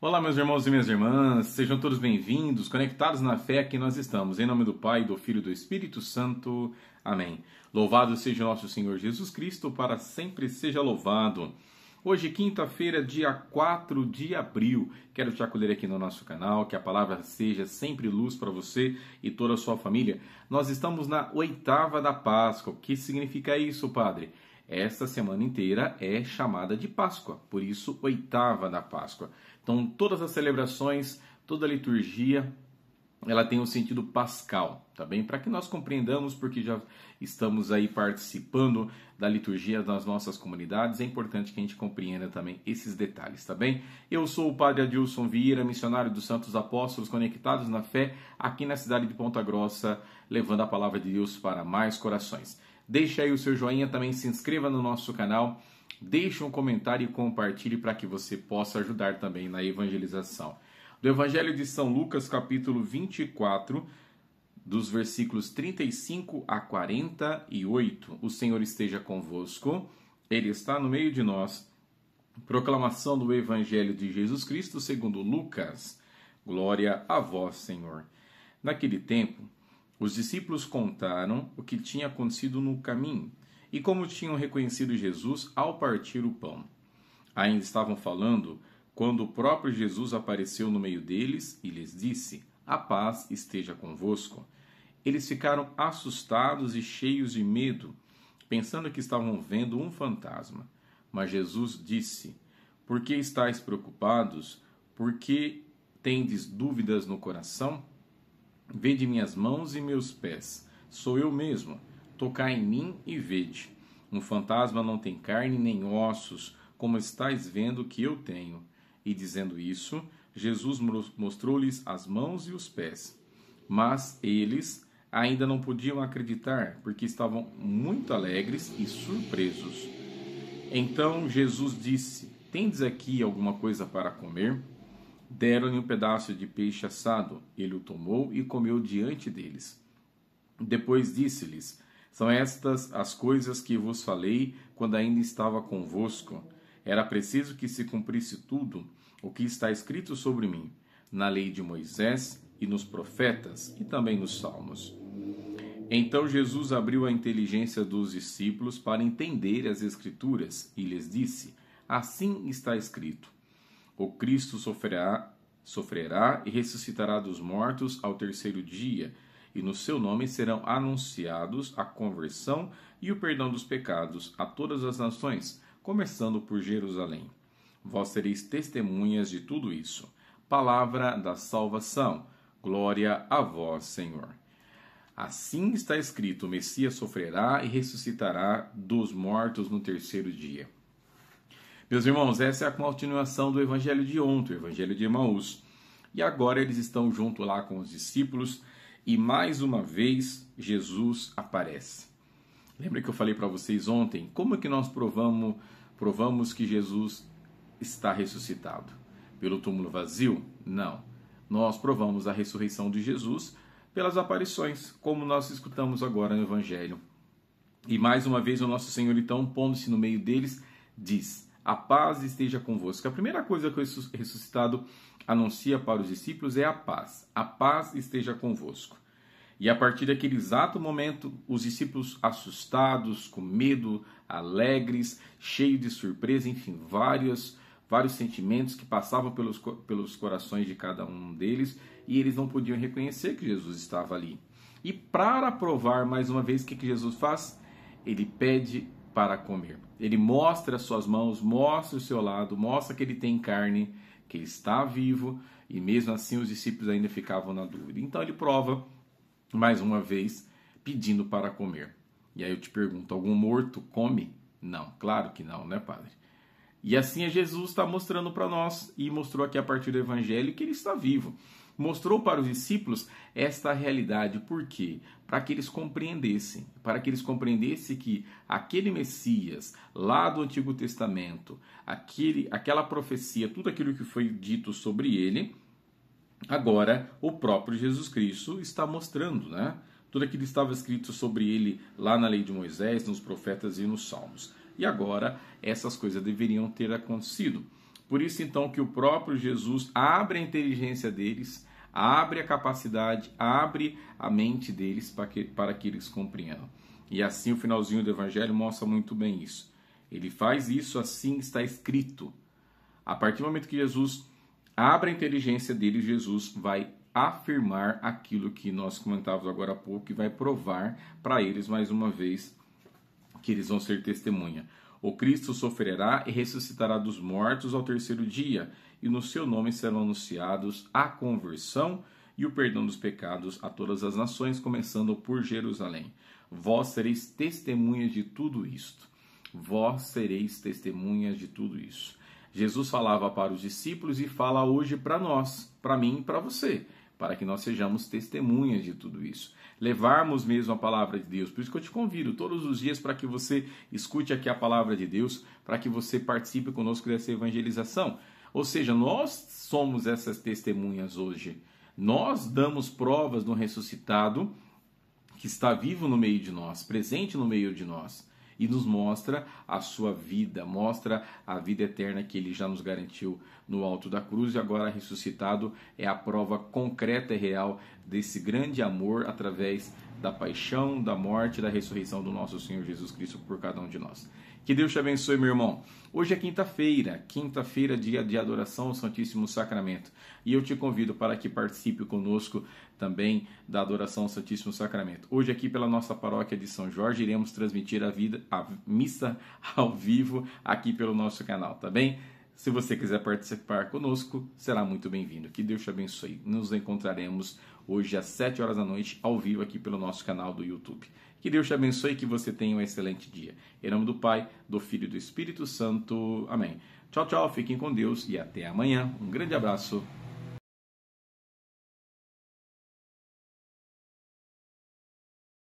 Olá, meus irmãos e minhas irmãs, sejam todos bem-vindos, conectados na fé que nós estamos. Em nome do Pai, do Filho e do Espírito Santo. Amém. Louvado seja nosso Senhor Jesus Cristo, para sempre seja louvado. Hoje, quinta-feira, dia 4 de abril, quero te acolher aqui no nosso canal, que a palavra seja sempre luz para você e toda a sua família. Nós estamos na oitava da Páscoa. O que significa isso, Padre? Essa semana inteira é chamada de Páscoa, por isso, oitava da Páscoa. Então, todas as celebrações, toda a liturgia, ela tem um sentido pascal, tá bem? Para que nós compreendamos, porque já estamos aí participando da liturgia das nossas comunidades, é importante que a gente compreenda também esses detalhes, tá bem? Eu sou o Padre Adilson Vieira, missionário dos Santos Apóstolos Conectados na Fé, aqui na cidade de Ponta Grossa, levando a palavra de Deus para mais corações. Deixe aí o seu joinha, também se inscreva no nosso canal, deixe um comentário e compartilhe para que você possa ajudar também na evangelização. Do Evangelho de São Lucas, capítulo 24, dos versículos 35 a 48. O Senhor esteja convosco, Ele está no meio de nós. Proclamação do Evangelho de Jesus Cristo segundo Lucas. Glória a vós, Senhor. Naquele tempo, os discípulos contaram o que tinha acontecido no caminho e como tinham reconhecido Jesus ao partir o pão. Ainda estavam falando quando o próprio Jesus apareceu no meio deles e lhes disse: A paz esteja convosco. Eles ficaram assustados e cheios de medo, pensando que estavam vendo um fantasma. Mas Jesus disse: Por que estáis preocupados? Por que tendes dúvidas no coração? Vede minhas mãos e meus pés, sou eu mesmo. Tocai em mim e vede. Um fantasma não tem carne nem ossos, como estáis vendo que eu tenho. E dizendo isso, Jesus mostrou-lhes as mãos e os pés. Mas eles ainda não podiam acreditar, porque estavam muito alegres e surpresos. Então Jesus disse: Tendes aqui alguma coisa para comer? Deram-lhe um pedaço de peixe assado. Ele o tomou e comeu diante deles. Depois disse-lhes: São estas as coisas que vos falei quando ainda estava convosco. Era preciso que se cumprisse tudo o que está escrito sobre mim, na lei de Moisés e nos profetas e também nos salmos. Então Jesus abriu a inteligência dos discípulos para entender as Escrituras e lhes disse: Assim está escrito: o Cristo sofrerá, sofrerá e ressuscitará dos mortos ao terceiro dia, e no seu nome serão anunciados a conversão e o perdão dos pecados a todas as nações, começando por Jerusalém. Vós sereis testemunhas de tudo isso. Palavra da salvação. Glória a vós, Senhor. Assim está escrito: o Messias sofrerá e ressuscitará dos mortos no terceiro dia. Meus irmãos, essa é a continuação do evangelho de ontem, o evangelho de Emaús. E agora eles estão junto lá com os discípulos e mais uma vez Jesus aparece. Lembra que eu falei para vocês ontem como é que nós provamos, provamos que Jesus está ressuscitado? Pelo túmulo vazio? Não. Nós provamos a ressurreição de Jesus pelas aparições, como nós escutamos agora no Evangelho. E mais uma vez o nosso Senhor, então, pondo-se no meio deles, diz: a paz esteja convosco. A primeira coisa que o ressuscitado anuncia para os discípulos é a paz. A paz esteja convosco. E a partir daquele exato momento, os discípulos assustados, com medo, alegres, cheios de surpresa, enfim, vários, vários sentimentos que passavam pelos, pelos corações de cada um deles e eles não podiam reconhecer que Jesus estava ali. E para provar mais uma vez o que, que Jesus faz, ele pede para comer. Ele mostra as suas mãos, mostra o seu lado, mostra que ele tem carne, que ele está vivo, e mesmo assim os discípulos ainda ficavam na dúvida. Então ele prova mais uma vez pedindo para comer. E aí eu te pergunto, algum morto come? Não, claro que não, né, padre? E assim é Jesus está mostrando para nós e mostrou aqui a partir do evangelho que ele está vivo mostrou para os discípulos esta realidade. Por quê? Para que eles compreendessem, para que eles compreendessem que aquele Messias lá do Antigo Testamento, aquele, aquela profecia, tudo aquilo que foi dito sobre ele, agora o próprio Jesus Cristo está mostrando, né? Tudo aquilo que estava escrito sobre ele lá na lei de Moisés, nos profetas e nos salmos. E agora essas coisas deveriam ter acontecido. Por isso, então, que o próprio Jesus abre a inteligência deles, abre a capacidade, abre a mente deles para que, para que eles compreendam. E assim o finalzinho do Evangelho mostra muito bem isso. Ele faz isso assim está escrito. A partir do momento que Jesus abre a inteligência deles Jesus vai afirmar aquilo que nós comentávamos agora há pouco e vai provar para eles mais uma vez que eles vão ser testemunha. O Cristo sofrerá e ressuscitará dos mortos ao terceiro dia, e no seu nome serão anunciados a conversão e o perdão dos pecados a todas as nações, começando por Jerusalém. Vós sereis testemunhas de tudo isto. Vós sereis testemunhas de tudo isso. Jesus falava para os discípulos e fala hoje para nós, para mim e para você para que nós sejamos testemunhas de tudo isso. Levarmos mesmo a palavra de Deus. Por isso que eu te convido todos os dias para que você escute aqui a palavra de Deus, para que você participe conosco dessa evangelização. Ou seja, nós somos essas testemunhas hoje. Nós damos provas do ressuscitado que está vivo no meio de nós, presente no meio de nós e nos mostra a sua vida, mostra a vida eterna que ele já nos garantiu no alto da cruz e agora ressuscitado é a prova concreta e real desse grande amor através da paixão, da morte e da ressurreição do nosso Senhor Jesus Cristo por cada um de nós. Que Deus te abençoe, meu irmão. Hoje é quinta-feira, quinta-feira, dia de adoração ao Santíssimo Sacramento. E eu te convido para que participe conosco também da adoração ao Santíssimo Sacramento. Hoje, aqui pela nossa paróquia de São Jorge, iremos transmitir a, vida, a missa ao vivo aqui pelo nosso canal, tá bem? Se você quiser participar conosco, será muito bem-vindo. Que Deus te abençoe. Nos encontraremos hoje às 7 horas da noite, ao vivo aqui pelo nosso canal do YouTube. Que Deus te abençoe e que você tenha um excelente dia. Em nome do Pai, do Filho e do Espírito Santo. Amém. Tchau, tchau. Fiquem com Deus e até amanhã. Um grande abraço.